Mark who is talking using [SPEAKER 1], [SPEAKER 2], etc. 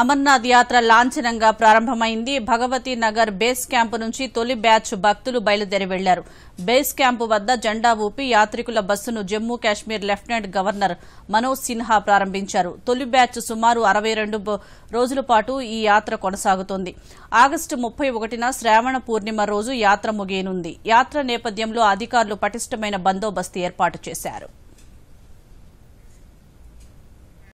[SPEAKER 1] అమర్నాథ్ యాత్ర లాంఛనంగా ప్రారంభమైంది భగవతి నగర్ బేస్ క్యాంపు నుంచి తొలి బ్యాచ్ భక్తులు బయలుదేరి పెళ్లారు బేస్ క్యాంపు వద్ద జెండా ఊపి యాత్రికుల బస్సును జమ్మూ కాశ్మీర్ లెఫ్టినెంట్ గవర్నర్ మనోజ్ సిన్హా ప్రారంభించారు తొలి బ్యాచ్ సుమారు అరవై రెండు రోజుల పాటు ఈ యాత్ర కొనసాగుతోంది ఆగస్టు ముప్పై ఒకటిన శ్రావణ పూర్ణిమ రోజు యాత్ర ముగియనుంది యాత్ర నేపథ్యంలో అధికారులు పటిష్టమైన బందోబస్తు ఏర్పాటు చేశారు